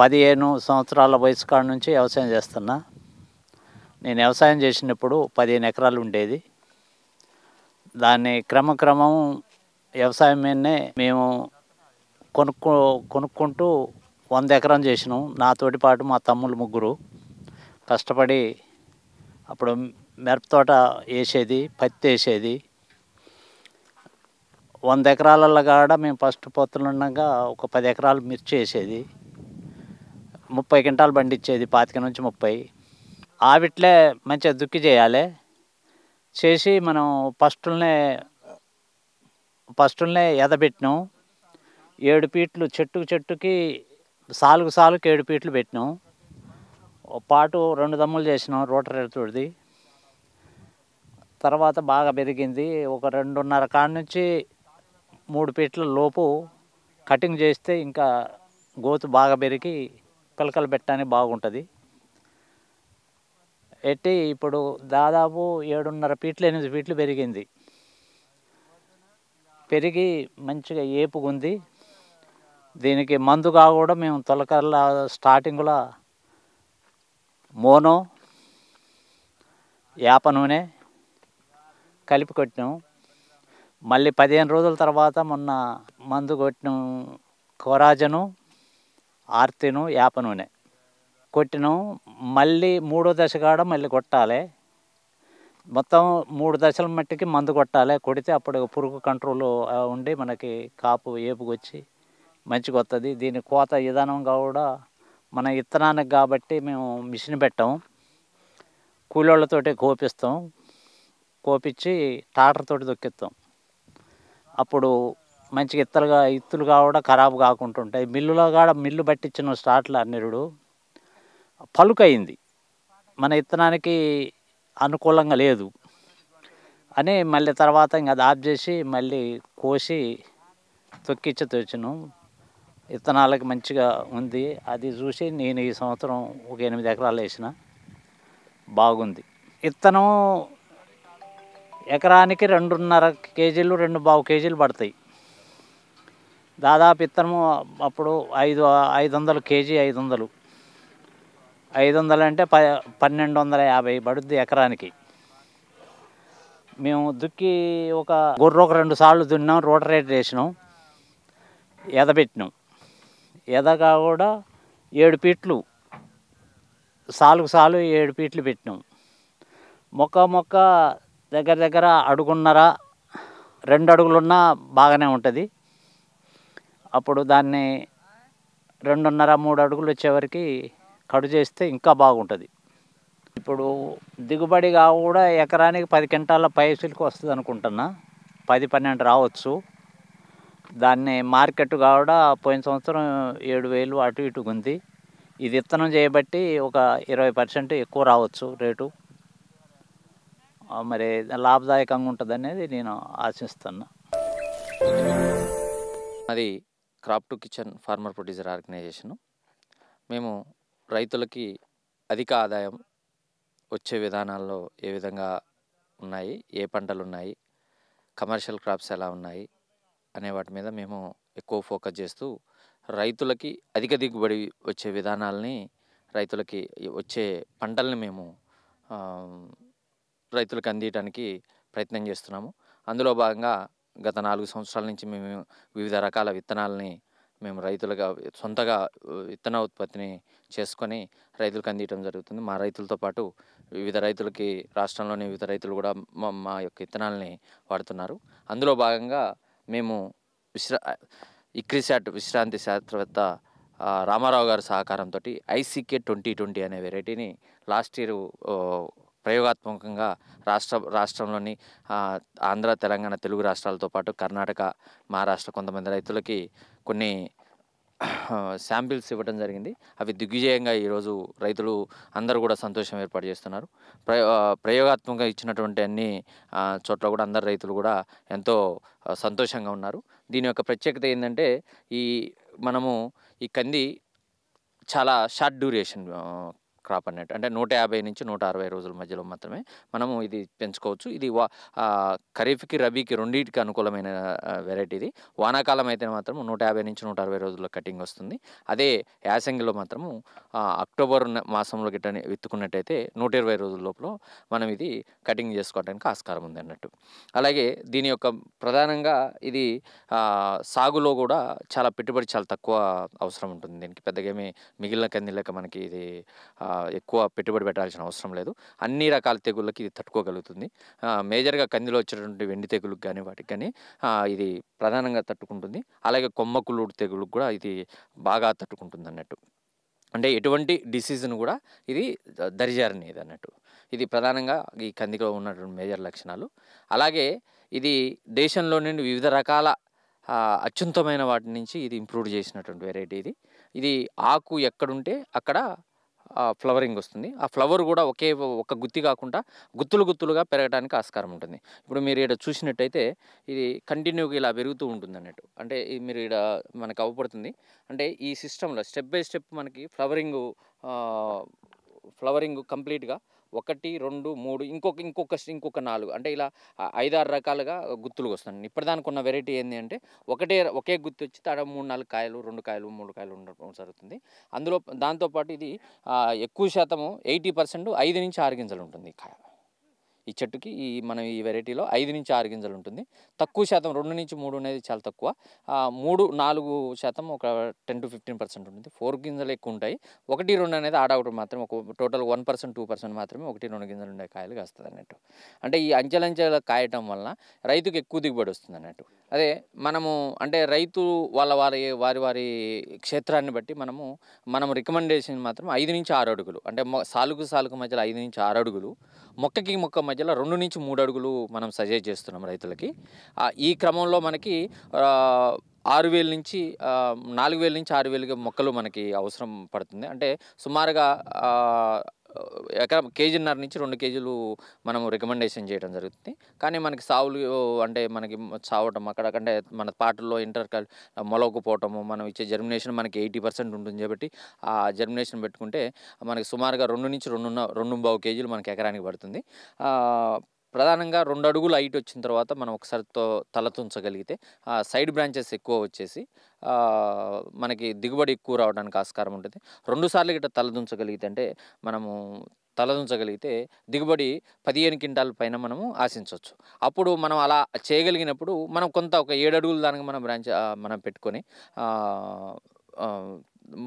పదిహేను సంవత్సరాల వయసు కాడ నుంచి వ్యవసాయం చేస్తున్నా నేను వ్యవసాయం చేసినప్పుడు పదిహేను ఎకరాలు ఉండేది దాన్ని క్రమక్రమం వ్యవసాయం మీదనే మేము కొనుక్కు కొనుక్కుంటూ వంద ఎకరం చేసినాం నాతోటి పాటు మా తమ్ముళ్ళు ముగ్గురు కష్టపడి అప్పుడు మిరపతోట వేసేది పత్తి వేసేది వంద ఎకరాలలో కాడ మేము ఫస్ట్ పొత్తులు ఉండగా ఒక పది ఎకరాలు మిర్చి వేసేది ముప్పై క్వింటాలు బండి ఇచ్చేది పాతిక నుంచి ముప్పై ఆవిట్లే మంచిగా దుక్కి చేయాలి చేసి మనం ఫస్టులనే ఫస్టులనే ఎదబెట్టినాం ఏడు పీట్లు చెట్టుకు చెట్టుకి సాలుకు సాలుకు ఏడు పీట్లు పెట్టినాం పాటు రెండు దమ్ములు చేసినాం రోటర్ ఎడుతుడిది తర్వాత బాగా పెరిగింది ఒక రెండున్నర కాడ నుంచి మూడు పీట్ల లోపు కటింగ్ చేస్తే ఇంకా గోతు బాగా పెరిగి కలకలు పెట్టడానికి బాగుంటుంది ఎట్టి ఇప్పుడు దాదాపు ఏడున్నర ఫీట్లు ఎనిమిది ఫీట్లు పెరిగింది పెరిగి మంచిగా ఏపుగుంది దీనికి మందుగా కూడా మేము తొలకర్ల స్టార్టింగ్లో మోనో యాప నూనె కలిపి కొట్టినాం మళ్ళీ పదిహేను రోజుల తర్వాత మొన్న మందు కొట్టిన కోరాజను ఆర్తిను వేప నూనె కొట్టినాం మళ్ళీ మూడో దశ కాడ మళ్ళీ కొట్టాలి మొత్తం మూడు దశల మట్టికి మందు కొట్టాలి కొడితే అప్పుడు పురుగు కంట్రోల్ ఉండి మనకి కాపు ఏపుకొచ్చి మంచిగా వస్తుంది దీని కోత విధానం కూడా మన ఇత్తనానికి కాబట్టి మేము మిషన్ పెట్టాము కూలోళ్ళతోటి కోపిస్తాం కోపించి టాటర్తోటి దొక్కిస్తాం అప్పుడు మంచిగా ఇత్తలుగా ఇత్తులు కూడా ఖరాబ్ ఉంటాయి మిల్లులో కూడా మిల్లు పట్టించిన స్టాట్లు అన్నిరుడు పలుకైంది మన ఇత్తనానికి అనుకూలంగా లేదు అని మళ్ళీ తర్వాత ఇంకా అది ఆఫ్ చేసి మళ్ళీ కోసి తొక్కిచ్చి తెచ్చాను విత్తనాలకి మంచిగా ఉంది అది చూసి నేను ఈ సంవత్సరం ఒక ఎనిమిది ఎకరాలు వేసిన బాగుంది విత్తనం ఎకరానికి రెండున్నర కేజీలు రెండు బావు కేజీలు పడతాయి దాదాపు ఇత్తనము అప్పుడు ఐదు ఐదు వందలు కేజీ ఐదు వందలు ఐదు వందలు అంటే ప పన్నెండు వందల యాభై పడుద్ది ఎకరానికి మేము దుక్కి ఒక గొర్రె ఒక రెండు సార్లు దున్నాం రోటరేట్ వేసినాం ఎదబెట్టినాం ఎదగా కూడా ఏడు పీట్లు సాలుకు సాలు ఏడు పీట్లు పెట్టినాం మొక్క మొక్క దగ్గర దగ్గర అడుగున్నర రెండు అడుగులున్నా బాగానే ఉంటుంది అప్పుడు దాన్ని రెండున్నర మూడు అడుగులు వచ్చేవరకు కడు చేస్తే ఇంకా బాగుంటుంది ఇప్పుడు దిగుబడిగా కూడా ఎకరానికి పది క్వింటాల పైసలకు వస్తుంది అనుకుంటున్నా పది పన్నెండు రావచ్చు దాన్ని మార్కెట్ కూడా పోయిన సంవత్సరం ఏడు వేలు అటు ఇటు ఉంది ఇది విత్తనం చేయబట్టి ఒక ఇరవై పర్సెంట్ ఎక్కువ రావచ్చు రేటు మరి లాభదాయకంగా ఉంటుంది అనేది నేను ఆశిస్తున్నా మరి crop to kitchen farmer producer organisation మేము రైతులకి అధిక ఆదాయం వచ్చే విధానాల్లో ఏ విధంగా ఉన్నాయి ఏ పంటలు ఉన్నాయి కమర్షియల్ క్రాప్స్ ఎలా ఉన్నాయి అనే వాటి మీద మేము ఎక్కువ ఫోకస్ చేస్తూ రైతులకి అధిక దిగుబడి వచ్చే విధానాలని రైతులకి వచ్చే పంటల్ని మేము రైతులకు అందియటానికి ప్రయత్నం చేస్తున్నాము అందులో భాగంగా గత నాలుగు సంవత్సరాల నుంచి మేము వివిధ రకాల విత్తనాలని మేము రైతులుగా సొంతగా విత్తన ఉత్పత్తిని చేసుకొని రైతులకు అందించడం జరుగుతుంది మా రైతులతో పాటు వివిధ రైతులకి రాష్ట్రంలోని వివిధ రైతులు కూడా మా మా యొక్క విత్తనాలని వాడుతున్నారు అందులో భాగంగా మేము విశ్రా ఇక్రిశాట్ విశ్రాంతి శాస్త్రవేత్త రామారావు గారి సహకారంతో ఐసీకే ట్వంటీ ట్వంటీ అనే వెరైటీని లాస్ట్ ఇయర్ ప్రయోగాత్మకంగా రాష్ట్ర రాష్ట్రంలోని ఆంధ్ర తెలంగాణ తెలుగు రాష్ట్రాలతో పాటు కర్ణాటక మహారాష్ట్ర కొంతమంది రైతులకి కొన్ని శాంపిల్స్ ఇవ్వడం జరిగింది అవి దిగ్విజయంగా ఈరోజు రైతులు అందరూ కూడా సంతోషం ఏర్పాటు చేస్తున్నారు ప్రయోగాత్మకంగా ఇచ్చినటువంటి అన్ని చోట్ల కూడా అందరు రైతులు కూడా ఎంతో సంతోషంగా ఉన్నారు దీని యొక్క ప్రత్యేకత ఏంటంటే ఈ మనము ఈ కంది చాలా షార్ట్ డ్యూరేషన్ క్రాప్ అన్నట్టు అంటే నూట యాభై నుంచి నూట అరవై రోజుల మధ్యలో మాత్రమే మనము ఇది పెంచుకోవచ్చు ఇది వా ఖరీఫ్కి రబీకి రెండింటికి అనుకూలమైన వెరైటీ ఇది వానాకాలం అయితే మాత్రం నూట యాభై నుంచి నూట అరవై రోజుల్లో కటింగ్ వస్తుంది అదే యాసంగిలో మాత్రము అక్టోబర్ మాసంలో గిట్ట విత్తుకున్నట్టయితే నూట ఇరవై రోజుల లోపల మనం ఇది కటింగ్ చేసుకోవడానికి ఆస్కారం ఉంది అన్నట్టు అలాగే దీని యొక్క ప్రధానంగా ఇది సాగులో కూడా చాలా పెట్టుబడి చాలా తక్కువ అవసరం ఉంటుంది దీనికి పెద్దగా మిగిలిన కందిలేక మనకి ఇది ఎక్కువ పెట్టుబడి పెట్టాల్సిన అవసరం లేదు అన్ని రకాల తెగుళ్ళకి ఇది తట్టుకోగలుగుతుంది మేజర్గా కందిలో వచ్చేటువంటి వెండి తెగులకు కానీ వాటికి కానీ ఇది ప్రధానంగా తట్టుకుంటుంది అలాగే కొమ్మకుళ్ళూడు తెగులకు కూడా ఇది బాగా తట్టుకుంటుంది అన్నట్టు అంటే ఎటువంటి డిసీజ్ను కూడా ఇది దరిజారనేది అన్నట్టు ఇది ప్రధానంగా ఈ కందిలో ఉన్నటువంటి మేజర్ లక్షణాలు అలాగే ఇది దేశంలో నుండి వివిధ రకాల అత్యుంతమైన వాటి నుంచి ఇది ఇంప్రూవ్ చేసినటువంటి వెరైటీ ఇది ఇది ఆకు ఎక్కడుంటే అక్కడ ఫ్లవరింగ్ వస్తుంది ఆ ఫ్లవర్ కూడా ఒకే ఒక గుత్తి కాకుండా గుత్తులు గుత్తులుగా పెరగడానికి ఆస్కారం ఉంటుంది ఇప్పుడు మీరు ఇక్కడ చూసినట్టయితే ఇది కంటిన్యూగా ఇలా పెరుగుతూ ఉంటుంది అన్నట్టు అంటే మీరు ఇక్కడ మనకు అవ్వబడుతుంది అంటే ఈ సిస్టంలో స్టెప్ బై స్టెప్ మనకి ఫ్లవరింగ్ ఫ్లవరింగ్ కంప్లీట్గా ఒకటి రెండు మూడు ఇంకొక ఇంకొక ఇంకొక నాలుగు అంటే ఇలా ఐదారు రకాలుగా గుత్తులు వస్తాయి ఇప్పటిదానికి ఉన్న వెరైటీ ఏంటి అంటే ఒకటే ఒకే గుత్తి వచ్చి తడ మూడు నాలుగు కాయలు రెండు కాయలు మూడు కాయలు ఉండడం జరుగుతుంది అందులో దాంతోపాటు ఇది ఎక్కువ శాతము ఎయిటీ పర్సెంట్ ఐదు నుంచి ఆరు గింజలు ఉంటుంది కాయలు ఈ చెట్టుకి ఈ మనం ఈ వెరైటీలో ఐదు నుంచి ఆరు గింజలు ఉంటుంది తక్కువ శాతం రెండు నుంచి మూడు అనేది చాలా తక్కువ మూడు నాలుగు శాతం ఒక టెన్ టు ఫిఫ్టీన్ పర్సెంట్ ఉంటుంది ఫోర్ గింజలు ఎక్కువ ఉంటాయి ఒకటి రెండు అనేది ఆడవటం మాత్రం ఒక total one percent two percent మాత్రమే ఒకటి రెండు గింజలు ఉండే కాయలు కాస్తుంది అన్నట్టు అంటే ఈ అంచెలంచెల కాయటం వలన రైతుకు ఎక్కువ దిగుబడి వస్తుంది అన్నట్టు అదే మనము అంటే రైతు వాళ్ళ వారి వారి వారి క్షేత్రాన్ని బట్టి మనము మనము రికమెండేషన్ మాత్రం ఐదు నుంచి ఆరు అడుగులు అంటే సాలుకు సాలుకు మధ్యలో ఐదు నుంచి ఆరు అడుగులు మొక్కకి మొక్క మధ్యలో రెండు నుంచి మూడు అడుగులు మనం సజెస్ట్ చేస్తున్నాం రైతులకి ఈ క్రమంలో మనకి ఆరు వేల నుంచి నాలుగు వేల నుంచి ఆరు వేలుగా మొక్కలు మనకి అవసరం పడుతుంది అంటే సుమారుగా ఎకరం కేజీన్నర నుంచి రెండు కేజీలు మనం రికమెండేషన్ చేయడం జరుగుతుంది కానీ మనకి సావులు అంటే మనకి చావటం అక్కడ అంటే మన పాటల్లో ఇంటర్ మొలవకపోవటము మనం ఇచ్చే జర్మినేషన్ మనకి ఎయిటీ పర్సెంట్ ఉంటుంది కాబట్టి ఆ జర్మినేషన్ పెట్టుకుంటే మనకి సుమారుగా రెండు నుంచి రెండున్న రెండు బావు కేజీలు మనకి ఎకరానికి పడుతుంది ప్రధానంగా రెండు అడుగులు హైట్ వచ్చిన తర్వాత మనం ఒకసారి తో తలతుంచగలిగితే సైడ్ బ్రాంచెస్ ఎక్కువ వచ్చేసి మనకి దిగుబడి ఎక్కువ రావడానికి ఆస్కారం ఉంటుంది రెండుసార్లు గిట్ట తలదుంచగలిగితే అంటే మనము తలదుంచగలిగితే దిగుబడి పదిహేను క్వింటాల పైన మనము ఆశించవచ్చు అప్పుడు మనం అలా చేయగలిగినప్పుడు మనం కొంత ఒక ఏడు అడుగులు దానికి మనం బ్రాంచ్ మనం పెట్టుకొని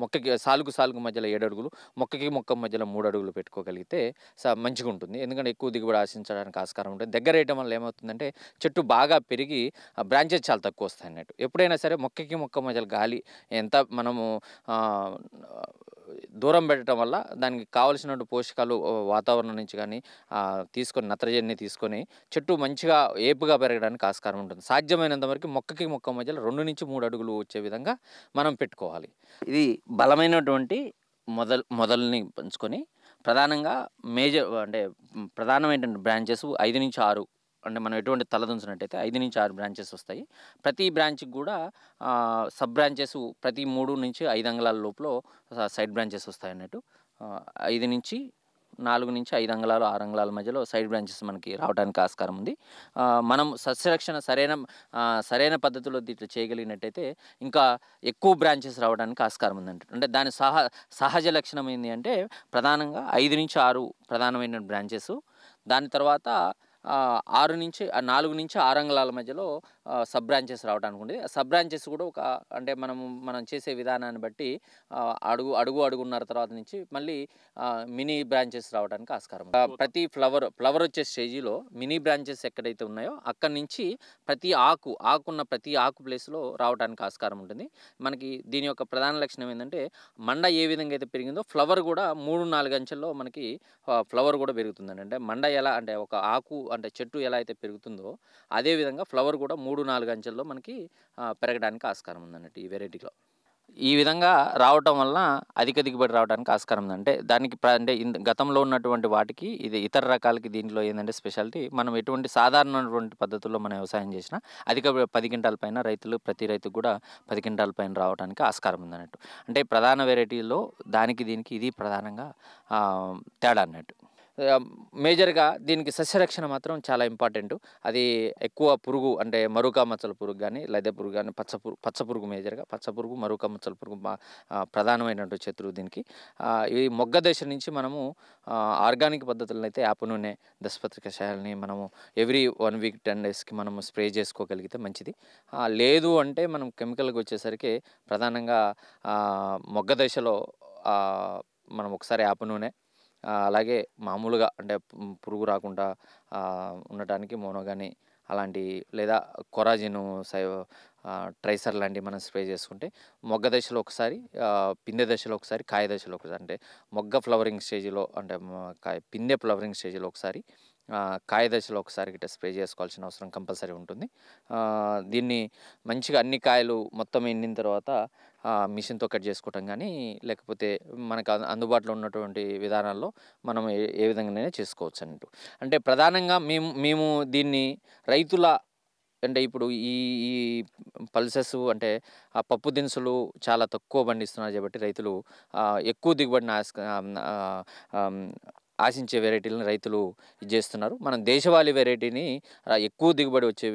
మొక్కకి సాలుగు సాలుగు మధ్యలో ఏడు అడుగులు మొక్కకి మొక్క మధ్యలో మూడు అడుగులు పెట్టుకోగలిగితే మంచిగా ఉంటుంది ఎందుకంటే ఎక్కువ దిగుబడి ఆశించడానికి ఆస్కారం ఉంటుంది దగ్గర వేయడం వల్ల ఏమవుతుందంటే చెట్టు బాగా పెరిగి బ్రాంచెస్ చాలా తక్కువ వస్తాయి అన్నట్టు ఎప్పుడైనా సరే మొక్కకి మొక్క మధ్యలో గాలి ఎంత మనము దూరం పెట్టడం వల్ల దానికి కావలసినటువంటి పోషకాలు వాతావరణం నుంచి కానీ తీసుకొని నత్రజనిని తీసుకొని చెట్టు మంచిగా ఏపుగా పెరగడానికి ఆస్కారం ఉంటుంది సాధ్యమైనంత వరకు మొక్కకి మొక్క మధ్యలో రెండు నుంచి మూడు అడుగులు వచ్చే విధంగా మనం పెట్టుకోవాలి ఇది బలమైనటువంటి మొదల్ మొదలని పంచుకొని ప్రధానంగా మేజర్ అంటే ప్రధానమైనటువంటి బ్రాంచెస్ ఐదు నుంచి ఆరు అంటే మనం ఎటువంటి తలదుంచినట్టయితే ఐదు నుంచి ఆరు బ్రాంచెస్ వస్తాయి ప్రతి బ్రాంచ్కి కూడా సబ్ బ్రాంచెస్ ప్రతి మూడు నుంచి ఐదు అంగళాల లోపల సైడ్ బ్రాంచెస్ వస్తాయి అన్నట్టు ఐదు నుంచి నాలుగు నుంచి ఐదు అంగళాలు ఆరు అంగళాల మధ్యలో సైడ్ బ్రాంచెస్ మనకి రావడానికి ఆస్కారం ఉంది మనం సస్యరక్షణ సరైన సరైన పద్ధతిలో దీంట్లో చేయగలిగినట్టయితే ఇంకా ఎక్కువ బ్రాంచెస్ రావడానికి ఆస్కారం ఉంది అంటే దాని సహ సహజ లక్షణం ఏంటి అంటే ప్రధానంగా ఐదు నుంచి ఆరు ప్రధానమైన బ్రాంచెస్ దాని తర్వాత ఆరు నుంచి నాలుగు నుంచి ఆరు అంగుళాల మధ్యలో సబ్ బ్రాంచెస్ రావడానికి సబ్ బ్రాంచెస్ కూడా ఒక అంటే మనం మనం చేసే విధానాన్ని బట్టి అడుగు అడుగు అడుగున్నారు తర్వాత నుంచి మళ్ళీ మినీ బ్రాంచెస్ రావడానికి ఆస్కారం ప్రతి ఫ్లవర్ ఫ్లవర్ వచ్చే స్టేజీలో మినీ బ్రాంచెస్ ఎక్కడైతే ఉన్నాయో అక్కడి నుంచి ప్రతి ఆకు ఆకున్న ప్రతి ఆకు ప్లేస్లో రావడానికి ఆస్కారం ఉంటుంది మనకి దీని యొక్క ప్రధాన లక్షణం ఏంటంటే మండ ఏ విధంగా అయితే పెరిగిందో ఫ్లవర్ కూడా మూడు నాలుగు అంచెల్లో మనకి ఫ్లవర్ కూడా పెరుగుతుందండి అంటే మండ ఎలా అంటే ఒక ఆకు అంటే చెట్టు ఎలా అయితే పెరుగుతుందో అదేవిధంగా ఫ్లవర్ కూడా మూడు మూడు నాలుగు అంచెల్లో మనకి పెరగడానికి ఆస్కారం ఉందన్నట్టు ఈ వెరైటీలో ఈ విధంగా రావటం వలన అధిక దిగుబడి రావడానికి ఆస్కారం ఉందంటే దానికి అంటే గతంలో ఉన్నటువంటి వాటికి ఇది ఇతర రకాలకి దీంట్లో ఏంటంటే స్పెషాలిటీ మనం ఎటువంటి సాధారణమైనటువంటి పద్ధతుల్లో మనం వ్యవసాయం చేసినా అధిక పది గింటాల పైన రైతులు ప్రతి రైతు కూడా పది గింటాల పైన రావడానికి ఆస్కారం ఉందన్నట్టు అంటే ప్రధాన వెరైటీలో దానికి దీనికి ఇది ప్రధానంగా తేడా అన్నట్టు మేజర్గా దీనికి సస్యరక్షణ మాత్రం చాలా ఇంపార్టెంట్ అది ఎక్కువ పురుగు అంటే మరుకా మచ్చల పురుగు కానీ లేదా పురుగు కానీ పచ్చ పురుగు పచ్చ పురుగు మేజర్గా పచ్చ పురుగు మరుకా మచ్చల పురుగు ప్రధానమైనటువంటి శత్రువు దీనికి ఈ మొగ్గ దశ నుంచి మనము ఆర్గానిక్ పద్ధతులను అయితే యాప్ నూనె దశపత్రిక శాలని మనము ఎవ్రీ వన్ వీక్ టెన్ డేస్కి మనము స్ప్రే చేసుకోగలిగితే మంచిది లేదు అంటే మనం కెమికల్కి వచ్చేసరికి ప్రధానంగా మొగ్గ దశలో మనం ఒకసారి యాప నూనె అలాగే మామూలుగా అంటే పురుగు రాకుండా ఉండటానికి మోనోగాని అలాంటి లేదా కొరాజిన్ సై ట్రైసర్ లాంటివి మనం స్ప్రే చేసుకుంటే మొగ్గ దశలో ఒకసారి పిందె దశలో ఒకసారి కాయ దశలో ఒకసారి అంటే మొగ్గ ఫ్లవరింగ్ స్టేజ్లో అంటే కాయ పిందె ఫ్లవరింగ్ స్టేజ్లో ఒకసారి కాయ దశలో ఒకసారి గిట్ట స్ప్రే చేసుకోవాల్సిన అవసరం కంపల్సరీ ఉంటుంది దీన్ని మంచిగా అన్ని కాయలు మొత్తం ఎండిన తర్వాత మిషన్తో కట్ చేసుకోవటం కానీ లేకపోతే మనకు అందుబాటులో ఉన్నటువంటి విధానాల్లో మనం ఏ విధంగానైనా చేసుకోవచ్చు అన్నట్టు అంటే ప్రధానంగా మేము మేము దీన్ని రైతుల అంటే ఇప్పుడు ఈ ఈ పల్సెస్ అంటే ఆ పప్పు దినుసులు చాలా తక్కువ పండిస్తున్నారు కాబట్టి రైతులు ఎక్కువ దిగుబడిని ఆశ ఆశించే వెరైటీలను రైతులు చేస్తున్నారు మనం దేశవాళీ వెరైటీని ఎక్కువ దిగుబడి వచ్చే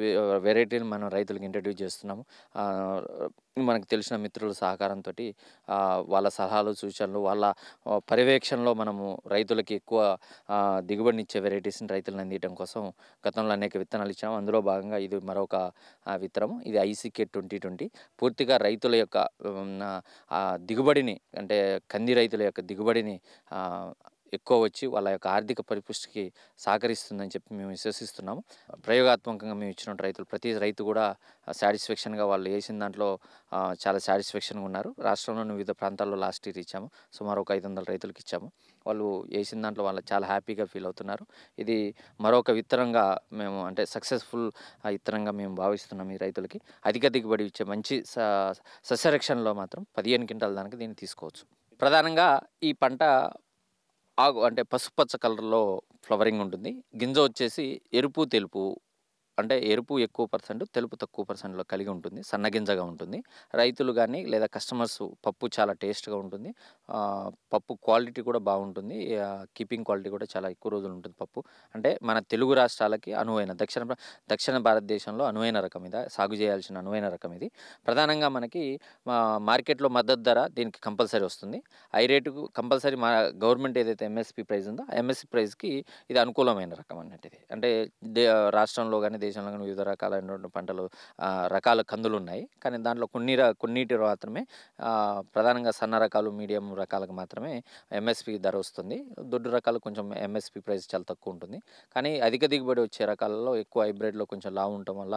వెరైటీని మనం రైతులకు ఇంట్రడ్యూస్ చేస్తున్నాము మనకు తెలిసిన మిత్రుల సహకారంతో వాళ్ళ సలహాలు సూచనలు వాళ్ళ పర్యవేక్షణలో మనము రైతులకి ఎక్కువ దిగుబడినిచ్చే వెరైటీస్ని రైతులను అందించడం కోసం గతంలో అనేక విత్తనాలు ఇచ్చాము అందులో భాగంగా ఇది మరొక విత్తనం ఇది ఐసీకే ట్వంటీ ట్వంటీ పూర్తిగా రైతుల యొక్క దిగుబడిని అంటే కంది రైతుల యొక్క దిగుబడిని ఎక్కువ వచ్చి వాళ్ళ యొక్క ఆర్థిక పరిపుష్టికి సహకరిస్తుందని చెప్పి మేము విశ్వసిస్తున్నాము ప్రయోగాత్మకంగా మేము ఇచ్చినట్టు రైతులు ప్రతి రైతు కూడా సాటిస్ఫాక్షన్గా వాళ్ళు వేసిన దాంట్లో చాలా సాటిస్ఫాక్షన్గా ఉన్నారు రాష్ట్రంలోని వివిధ ప్రాంతాల్లో లాస్ట్ ఇయర్ ఇచ్చాము సుమారు ఒక ఐదు వందల రైతులకు ఇచ్చాము వాళ్ళు వేసిన దాంట్లో వాళ్ళు చాలా హ్యాపీగా ఫీల్ అవుతున్నారు ఇది మరొక విత్తనంగా మేము అంటే సక్సెస్ఫుల్ విత్తనంగా మేము భావిస్తున్నాం ఈ రైతులకి అధిక దిగుబడి ఇచ్చే మంచి సస్యరక్షణలో మాత్రం పదిహేను క్వింటాల దానికి దీన్ని తీసుకోవచ్చు ప్రధానంగా ఈ పంట ఆకు అంటే పసుపచ్చ కలర్లో ఫ్లవరింగ్ ఉంటుంది గింజ వచ్చేసి ఎరుపు తెలుపు అంటే ఎరుపు ఎక్కువ పర్సెంట్ తెలుపు తక్కువ పర్సెంట్లో కలిగి ఉంటుంది సన్నగింజగా ఉంటుంది రైతులు కానీ లేదా కస్టమర్స్ పప్పు చాలా టేస్ట్గా ఉంటుంది పప్పు క్వాలిటీ కూడా బాగుంటుంది కీపింగ్ క్వాలిటీ కూడా చాలా ఎక్కువ రోజులు ఉంటుంది పప్పు అంటే మన తెలుగు రాష్ట్రాలకి అనువైన దక్షిణ దక్షిణ భారతదేశంలో అనువైన రకం ఇది సాగు చేయాల్సిన అనువైన రకం ఇది ప్రధానంగా మనకి మార్కెట్లో మద్దతు ధర దీనికి కంపల్సరీ వస్తుంది ఐ రేటుకు కంపల్సరీ మా గవర్నమెంట్ ఏదైతే ఎంఎస్పి ప్రైస్ ఉందో ఆ ఎంఎస్పి ప్రైస్కి ఇది అనుకూలమైన రకం అన్నట్టు ఇది అంటే రాష్ట్రంలో కానీ దేశంలో కానీ వివిధ రకాలైనటువంటి పంటలు రకాల కందులు ఉన్నాయి కానీ దాంట్లో కొన్ని కొన్నిటి మాత్రమే ప్రధానంగా సన్న రకాలు మీడియం రకాలకు మాత్రమే ఎంఎస్పి ధర వస్తుంది దొడ్డు రకాలు కొంచెం ఎంఎస్పి ప్రైస్ చాలా తక్కువ ఉంటుంది కానీ అధిక దిగుబడి వచ్చే రకాలలో ఎక్కువ హైబ్రిడ్లో కొంచెం లావు ఉండటం వల్ల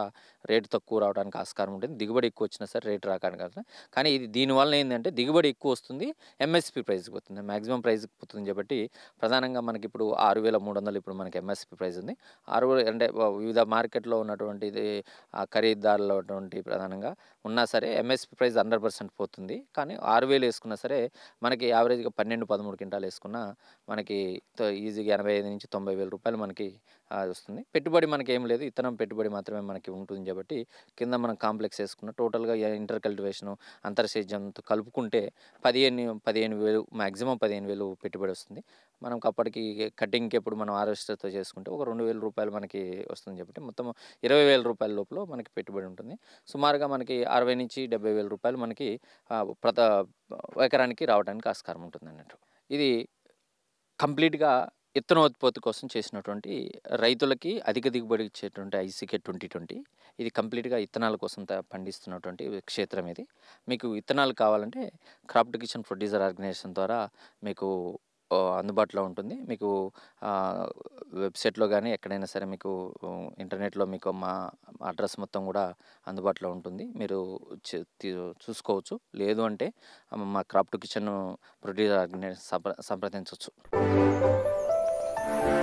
రేటు తక్కువ రావడానికి ఆస్కారం ఉంటుంది దిగుబడి ఎక్కువ వచ్చినా సరే రేటు రావడానికి కానీ ఇది దీనివల్ల ఏంటంటే దిగుబడి ఎక్కువ వస్తుంది ఎంఎస్పి ప్రైస్కి పోతుంది మ్యాక్సిమం ప్రైస్కి పోతుంది కాబట్టి ప్రధానంగా మనకి ఇప్పుడు ఆరు వేల మూడు వందలు ఇప్పుడు మనకి ఎంఎస్పి ప్రైస్ ఉంది ఆరు అంటే వివిధ మార్కెట్ మార్కెట్లో ఉన్నటువంటి ఖరీదారులు ఉన్నటువంటి ప్రధానంగా ఉన్నా సరే ఎంఎస్పి ప్రైస్ హండ్రెడ్ పర్సెంట్ పోతుంది కానీ ఆరు వేలు వేసుకున్నా సరే మనకి యావరేజ్గా పన్నెండు పదమూడు కింటాలు వేసుకున్నా మనకి ఈజీగా ఎనభై ఐదు నుంచి తొంభై వేల రూపాయలు మనకి అది వస్తుంది పెట్టుబడి మనకి ఏం లేదు ఇతనం పెట్టుబడి మాత్రమే మనకి ఉంటుంది కాబట్టి కింద మనం కాంప్లెక్స్ వేసుకున్న టోటల్గా ఇంటర్ కల్టివేషను అంతర్సేద్యంతో కలుపుకుంటే పదిహేను పదిహేను వేలు మ్యాక్సిమం పదిహేను వేలు పెట్టుబడి వస్తుంది మనం అప్పటికి కటింగ్కి ఎప్పుడు మనం హార్వెస్టర్తో చేసుకుంటే ఒక రెండు వేల రూపాయలు మనకి వస్తుంది చెప్పి మొత్తం ఇరవై వేల రూపాయల లోపల మనకి పెట్టుబడి ఉంటుంది సుమారుగా మనకి అరవై నుంచి డెబ్బై వేల రూపాయలు మనకి ప్రత ఎకరానికి రావడానికి ఆస్కారం ఉంటుంది అన్నట్టు ఇది కంప్లీట్గా ఉత్పత్తి కోసం చేసినటువంటి రైతులకి అధిక దిగుబడి ఇచ్చేటువంటి ఐసీకే ట్వంటీ ట్వంటీ ఇది కంప్లీట్గా ఇత్తనాల కోసం పండిస్తున్నటువంటి క్షేత్రం ఇది మీకు ఇత్తనాలు కావాలంటే క్రాప్ కిచెన్ ప్రొడ్యూసర్ ఆర్గనైజేషన్ ద్వారా మీకు అందుబాటులో ఉంటుంది మీకు వెబ్సైట్లో కానీ ఎక్కడైనా సరే మీకు ఇంటర్నెట్లో మీకు మా అడ్రస్ మొత్తం కూడా అందుబాటులో ఉంటుంది మీరు చూసుకోవచ్చు లేదు అంటే మా క్రాప్ టు కిచెన్ ప్రొడ్యూసర్ సంప్రదించవచ్చు Thank you.